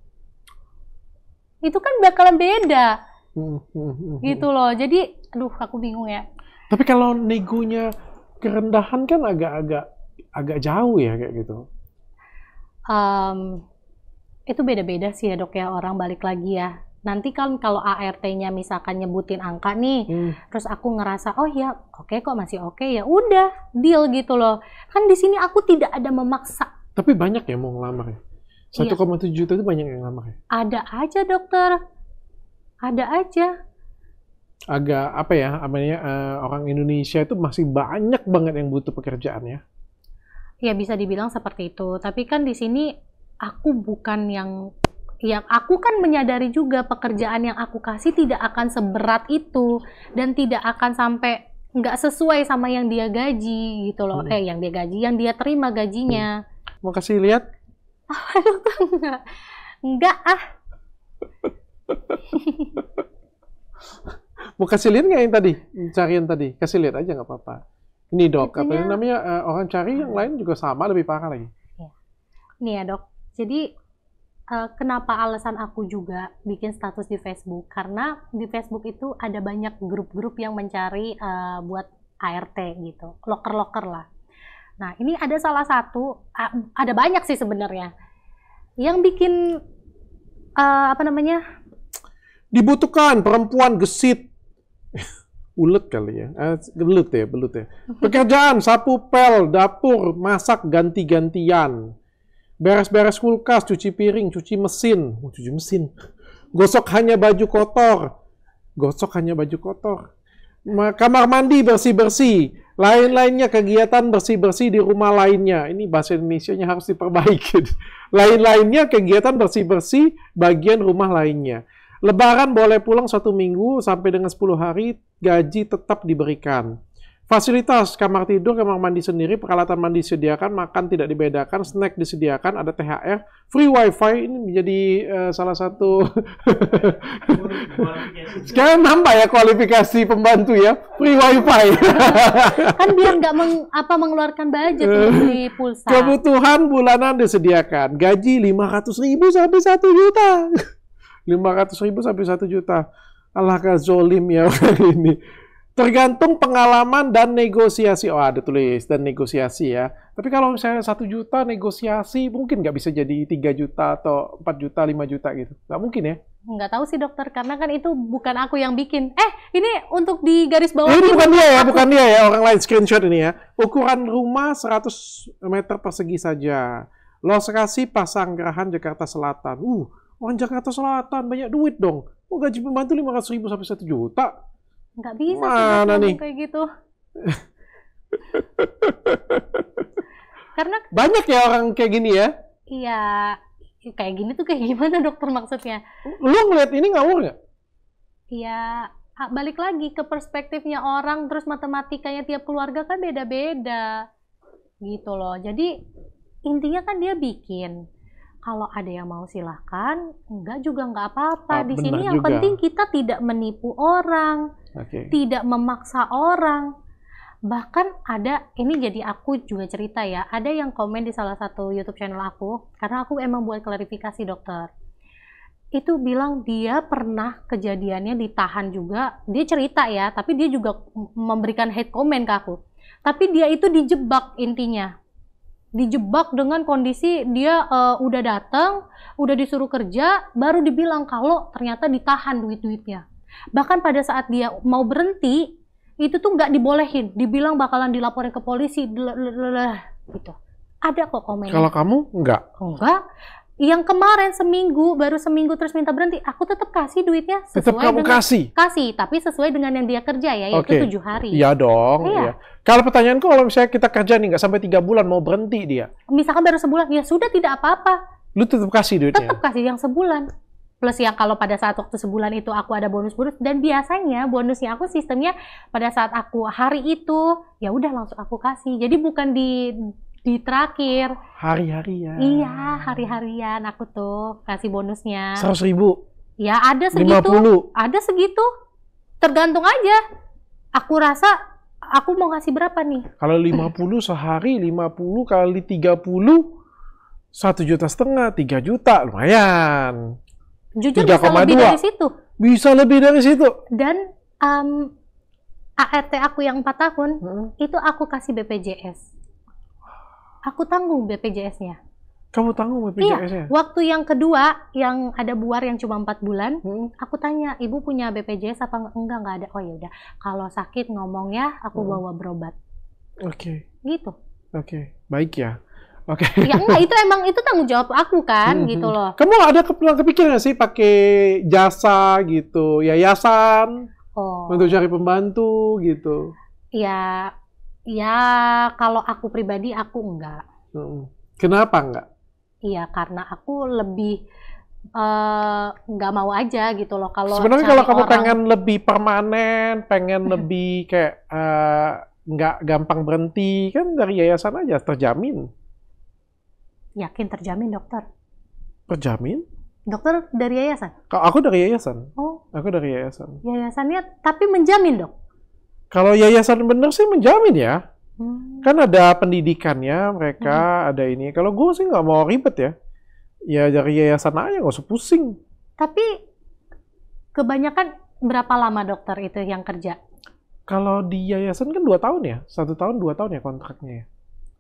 Itu kan bakalan beda. Mm-hmm. gitu loh. Jadi, aduh aku bingung ya. Tapi kalau negonya kerendahan kan agak-agak agak jauh ya kayak gitu. Um, itu beda-beda sih ya dok ya orang balik lagi ya. Nanti kan kalau ART-nya misalkan nyebutin angka nih, hmm. terus aku ngerasa oh ya oke okay, kok masih oke okay, ya udah deal gitu loh. Kan di sini aku tidak ada memaksa. Tapi banyak ya mau ngelamar ya. Iya. satu koma tujuh juta itu banyak yang ngelamar ya. Ada aja dokter, ada aja agak apa ya namanya eh, orang Indonesia itu masih banyak banget yang butuh pekerjaan ya. Ya bisa dibilang seperti itu. Tapi kan di sini aku bukan yang yang aku kan menyadari juga pekerjaan yang aku kasih tidak akan seberat itu dan tidak akan sampai nggak sesuai sama yang dia gaji gitu loh hmm. eh yang dia gaji yang dia terima gajinya hmm. mau kasih lihat nggak enggak enggak ah mau kasih lihat nggak yang tadi cari yang tadi kasih lihat aja nggak apa-apa ini dok Itunya... apa namanya uh, orang cari yang lain juga sama lebih parah lagi ya. nih ya dok jadi uh, kenapa alasan aku juga bikin status di Facebook? Karena di Facebook itu ada banyak grup-grup yang mencari uh, buat ART gitu, loker-loker lah. Nah, ini ada salah satu uh, ada banyak sih sebenarnya yang bikin uh, apa namanya? dibutuhkan perempuan gesit ulet kali ya, eh, belut ya, belut ya. Pekerjaan sapu pel, dapur, masak ganti-gantian beres-beres kulkas, cuci piring, cuci mesin, oh, cuci mesin, gosok hanya baju kotor, gosok hanya baju kotor, kamar mandi bersih-bersih, lain-lainnya kegiatan bersih-bersih di rumah lainnya. Ini bahasa indonesia harus diperbaiki. Lain-lainnya kegiatan bersih-bersih bagian rumah lainnya. Lebaran boleh pulang satu minggu sampai dengan 10 hari, gaji tetap diberikan. Fasilitas kamar tidur, kamar mandi sendiri, peralatan mandi disediakan, makan tidak dibedakan, snack disediakan, ada THR, free wifi ini menjadi uh, salah satu sekarang nampak ya kualifikasi pembantu ya free wifi kan biar nggak meng, apa mengeluarkan budget eh, di pulsa kebutuhan bulanan disediakan gaji 500 ribu sampai 1 juta 500 ribu sampai 1 juta alahkah zolim ya ini Tergantung pengalaman dan negosiasi. Oh, ada tulis dan negosiasi ya. Tapi kalau misalnya satu juta negosiasi, mungkin nggak bisa jadi 3 juta atau 4 juta, 5 juta gitu. Nggak mungkin ya? Nggak tahu sih dokter, karena kan itu bukan aku yang bikin. Eh, ini untuk di garis bawah. ini bukan dia ya, aku. bukan dia ya. Orang lain screenshot ini ya. Ukuran rumah 100 meter persegi saja. Lokasi gerahan Jakarta Selatan. Uh, orang Jakarta Selatan banyak duit dong. Oh, gaji pembantu 500 ribu sampai 1 juta Nggak bisa Mana sih nih? kayak gitu. Karena banyak ya orang kayak gini ya. Iya, kayak gini tuh kayak gimana dokter maksudnya? Lu ngeliat ini ngawur nggak? Iya, balik lagi ke perspektifnya orang terus matematikanya tiap keluarga kan beda-beda gitu loh. Jadi intinya kan dia bikin kalau ada yang mau silahkan, enggak juga enggak apa-apa. ah, Di sini yang juga. penting kita tidak menipu orang okay. tidak memaksa orang. Bahkan ada ini jadi aku juga cerita ya, ada yang komen di salah satu YouTube channel aku karena aku emang buat klarifikasi dokter. Itu bilang dia pernah kejadiannya ditahan juga. Dia cerita ya, tapi dia juga memberikan hate comment ke aku. Tapi dia itu dijebak intinya dijebak dengan kondisi dia uh, udah datang, udah disuruh kerja, baru dibilang kalau ternyata ditahan duit-duitnya. Bahkan pada saat dia mau berhenti, itu tuh nggak dibolehin, dibilang bakalan dilaporin ke polisi, gitu. Ada kok komen. Kalau kamu nggak? Nggak. Yang kemarin seminggu, baru seminggu terus minta berhenti, aku tetap kasih duitnya sesuai tetap kamu dengan, kasih? Kasih, tapi sesuai dengan yang dia kerja ya, yaitu tujuh hari. Iya dong. Iya. Ya. Kalau pertanyaanku, kalau misalnya kita kerja nih nggak sampai tiga bulan, mau berhenti dia? Misalkan baru sebulan, ya sudah tidak apa-apa. Lu tetap kasih duitnya? Tetap kasih yang sebulan plus yang kalau pada saat waktu sebulan itu aku ada bonus-bonus dan biasanya bonusnya aku sistemnya pada saat aku hari itu ya udah langsung aku kasih jadi bukan di di terakhir hari hari ya iya hari-harian aku tuh kasih bonusnya seratus ribu ya ada segitu 50. ada segitu tergantung aja aku rasa aku mau ngasih berapa nih kalau 50 sehari 50 kali 30 satu juta setengah, tiga juta, lumayan. Jujur bisa lebih dari situ. Bisa lebih dari situ. Dan um, ART aku yang 4 tahun, hmm. itu aku kasih BPJS. Aku tanggung BPJS-nya. Kamu tanggung BPJS-nya? Iya. Waktu yang kedua, yang ada buar yang cuma empat bulan, hmm. aku tanya, ibu punya BPJS apa enggak? Enggak ada. Oh ya udah, kalau sakit ngomong ya, aku hmm. bawa berobat. Oke. Okay. Gitu. Oke, okay. baik ya. Oke. Okay. Ya enggak, itu emang itu tanggung jawab aku kan, hmm, gitu loh. Kamu ada ke kepikiran gak sih pakai jasa gitu, yayasan oh. untuk cari pembantu gitu? Ya, ya kalau aku pribadi aku enggak. Hmm. Kenapa enggak? Iya, karena aku lebih eh, nggak uh, mau aja gitu loh kalau sebenarnya kalau kamu orang... pengen lebih permanen pengen hmm. lebih kayak eh, nggak uh, gampang berhenti kan dari yayasan aja terjamin Yakin terjamin dokter? Terjamin? Dokter dari yayasan? Aku dari yayasan. Oh. Aku dari yayasan. Yayasannya tapi menjamin dok? Kalau yayasan bener sih menjamin ya. Hmm. Kan ada pendidikannya mereka, hmm. ada ini. Kalau gue sih nggak mau ribet ya. Ya dari yayasan aja nggak usah pusing. Tapi kebanyakan berapa lama dokter itu yang kerja? Kalau di yayasan kan dua tahun ya, satu tahun dua tahun ya kontraknya ya.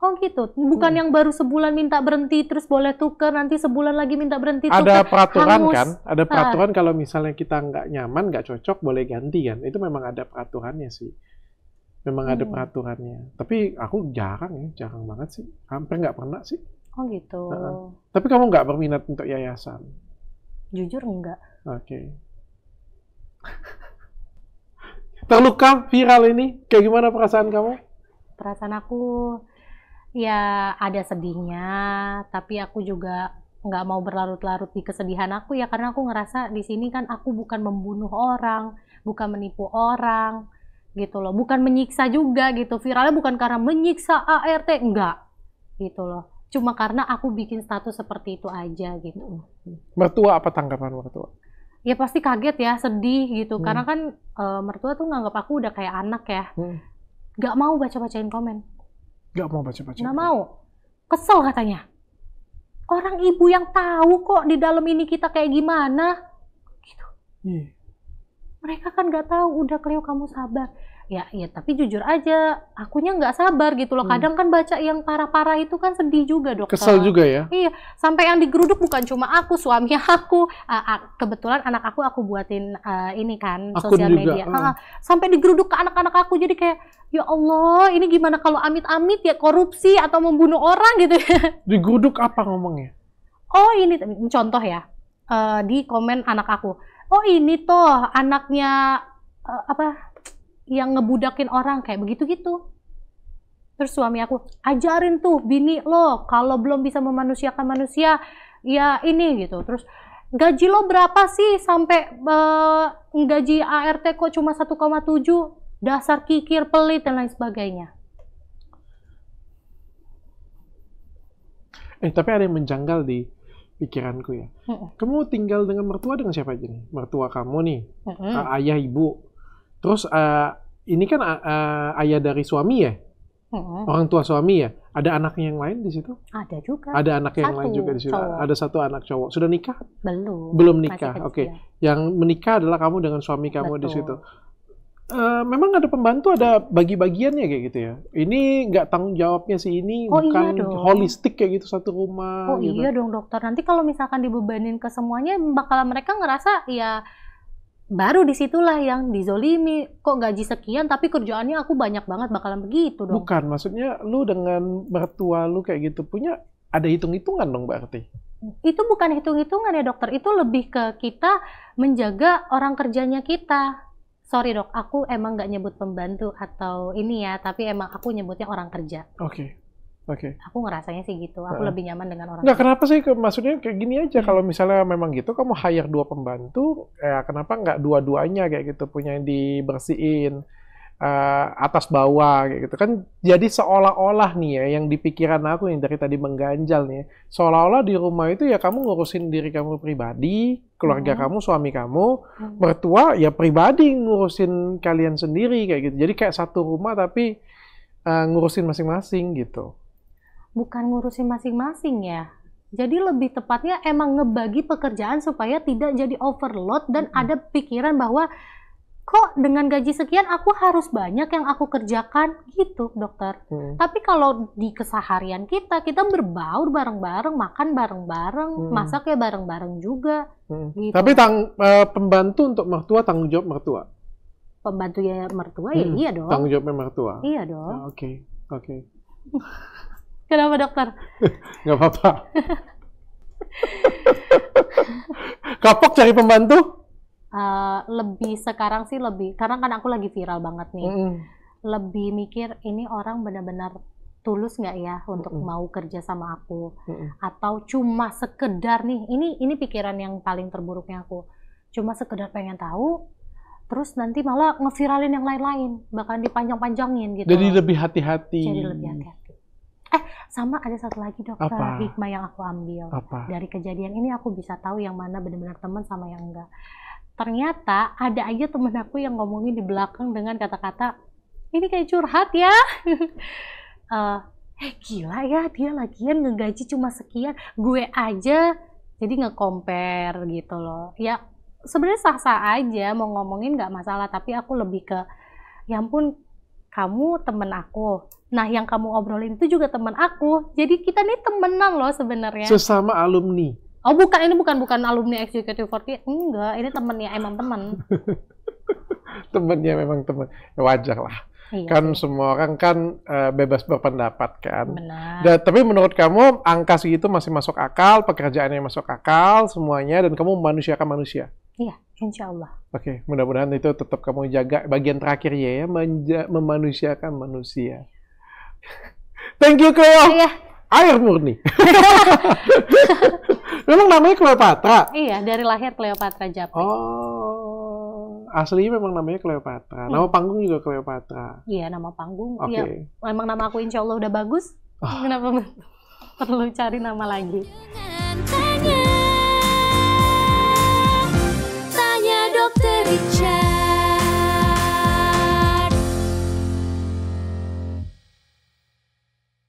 Oh gitu, bukan hmm. yang baru sebulan minta berhenti terus boleh tuker, nanti sebulan lagi minta berhenti tuker. Ada peraturan hangus. kan, ada ah. peraturan kalau misalnya kita nggak nyaman, nggak cocok, boleh ganti kan. Itu memang ada peraturannya sih. Memang hmm. ada peraturannya. Tapi aku jarang ya, jarang banget sih. Hampir nggak pernah sih. Oh gitu. Nah, Tapi kamu nggak berminat untuk yayasan? Jujur nggak. Oke. Okay. Terluka viral ini, kayak gimana perasaan kamu? Perasaan aku ya ada sedihnya tapi aku juga nggak mau berlarut-larut di kesedihan aku ya karena aku ngerasa di sini kan aku bukan membunuh orang bukan menipu orang gitu loh bukan menyiksa juga gitu viralnya bukan karena menyiksa ART enggak gitu loh cuma karena aku bikin status seperti itu aja gitu mertua apa tanggapan mertua ya pasti kaget ya sedih gitu hmm. karena kan e, mertua tuh nganggap aku udah kayak anak ya hmm. mau baca bacain komen Gak mau baca-baca. Gak mau. Kesel katanya. Orang ibu yang tahu kok di dalam ini kita kayak gimana. Gitu. Iya. Mereka kan gak tahu. Udah Cleo kamu sabar ya ya tapi jujur aja akunya nggak sabar gitu loh hmm. kadang kan baca yang parah-parah itu kan sedih juga dokter kesel juga ya iya sampai yang digeruduk bukan cuma aku suami aku uh, kebetulan anak aku aku buatin uh, ini kan sosial media uh. sampai digeruduk ke anak-anak aku jadi kayak ya Allah ini gimana kalau amit-amit ya korupsi atau membunuh orang gitu ya? digeruduk apa ngomongnya oh ini contoh ya uh, di komen anak aku oh ini toh anaknya uh, apa yang ngebudakin orang kayak begitu gitu terus suami aku ajarin tuh bini lo kalau belum bisa memanusiakan manusia ya ini gitu terus gaji lo berapa sih sampai uh, gaji ART kok cuma 1,7 dasar kikir pelit dan lain sebagainya eh tapi ada yang menjanggal di pikiranku ya kamu tinggal dengan mertua dengan siapa aja nih mertua kamu nih mm -mm. ayah ibu Terus uh, ini kan uh, ayah dari suami ya, hmm. orang tua suami ya. Ada anaknya yang lain di situ? Ada juga. Ada anak yang lain juga di situ. Cowok. Ada satu anak cowok. Sudah nikah? Belum. Belum nikah. Oke. Okay. Yang menikah adalah kamu dengan suami kamu Betul. di situ. Uh, memang ada pembantu ada bagi-bagiannya kayak gitu ya. Ini nggak tanggung jawabnya sih ini oh, iya bukan iya dong. holistik kayak gitu satu rumah. Oh gitu. iya dong dokter. Nanti kalau misalkan dibebanin ke semuanya, bakal mereka ngerasa ya baru disitulah yang dizolimi kok gaji sekian tapi kerjaannya aku banyak banget bakalan begitu dong bukan maksudnya lu dengan mertua lu kayak gitu punya ada hitung-hitungan dong mbak berarti itu bukan hitung-hitungan ya dokter itu lebih ke kita menjaga orang kerjanya kita sorry dok aku emang nggak nyebut pembantu atau ini ya tapi emang aku nyebutnya orang kerja oke okay. Oke. Okay. Aku ngerasanya sih gitu. Aku uh lebih nyaman dengan orang. Nggak, kenapa sih? Maksudnya kayak gini aja. Hmm. Kalau misalnya memang gitu, kamu hire dua pembantu, ya kenapa nggak dua-duanya kayak gitu punya yang dibersihin uh, atas bawah kayak gitu kan? Jadi seolah-olah nih ya, yang di aku yang dari tadi mengganjal nih, seolah-olah di rumah itu ya kamu ngurusin diri kamu pribadi, keluarga hmm. kamu, suami kamu, hmm. mertua ya pribadi ngurusin kalian sendiri kayak gitu. Jadi kayak satu rumah tapi uh, ngurusin masing-masing gitu bukan ngurusin masing-masing ya. Jadi lebih tepatnya emang ngebagi pekerjaan supaya tidak jadi overload dan hmm. ada pikiran bahwa kok dengan gaji sekian aku harus banyak yang aku kerjakan gitu dokter. Hmm. Tapi kalau di keseharian kita kita berbaur bareng-bareng, makan bareng-bareng, hmm. masak ya bareng-bareng juga. Hmm. Gitu. Tapi tang uh, pembantu untuk mertua tanggung jawab mertua. Pembantu ya mertua hmm. ya iya dong. Tanggung jawabnya mertua. Iya dong. Ya, oke, oh, oke. Okay. Okay. Kenapa dokter? Gak apa-apa. Kapok cari pembantu? Uh, lebih sekarang sih lebih karena kan aku lagi viral banget nih. Mm Lebih mikir ini orang benar-benar tulus nggak ya untuk mm -hmm. mau kerja sama aku mm -hmm. atau cuma sekedar nih ini ini pikiran yang paling terburuknya aku cuma sekedar pengen tahu terus nanti malah ngeviralin yang lain-lain bahkan dipanjang-panjangin gitu jadi lebih hati-hati jadi lebih hati-hati sama ada satu lagi dokter Apa? Eh, hikmah yang aku ambil Apa? dari kejadian ini aku bisa tahu yang mana benar-benar teman sama yang enggak. Ternyata ada aja temen aku yang ngomongin di belakang dengan kata-kata ini kayak curhat ya. uh, eh gila ya dia lagian ngegaji cuma sekian, gue aja jadi nge gitu loh. Ya sebenarnya sah-sah aja mau ngomongin nggak masalah tapi aku lebih ke ya ampun kamu temen aku Nah, yang kamu obrolin itu juga teman aku. Jadi kita nih temenan loh sebenarnya. Sesama alumni. Oh, bukan ini bukan bukan alumni Executive forty, Enggak, ini temennya emang teman. temennya memang teman. Ya, wajar lah. Iya, kan sih. semua orang kan uh, bebas berpendapat kan. Benar. Dan, tapi menurut kamu angka segitu masih masuk akal, pekerjaannya masuk akal, semuanya dan kamu manusiakan manusia. Iya, insya Allah. Oke, okay, mudah-mudahan itu tetap kamu jaga bagian terakhir ya, ya memanusiakan manusia. Thank you Cleo. Iya. Air murni. memang namanya Cleopatra. Iya, dari lahir Cleopatra Japri. Oh, aslinya memang namanya Cleopatra. Hmm. Nama panggung juga Cleopatra. Iya, nama panggung. Iya, Oke. Okay. Ya, memang nama aku Insya Allah udah bagus. Oh. Kenapa perlu cari nama lagi? Tanya, tanya dokter Richard.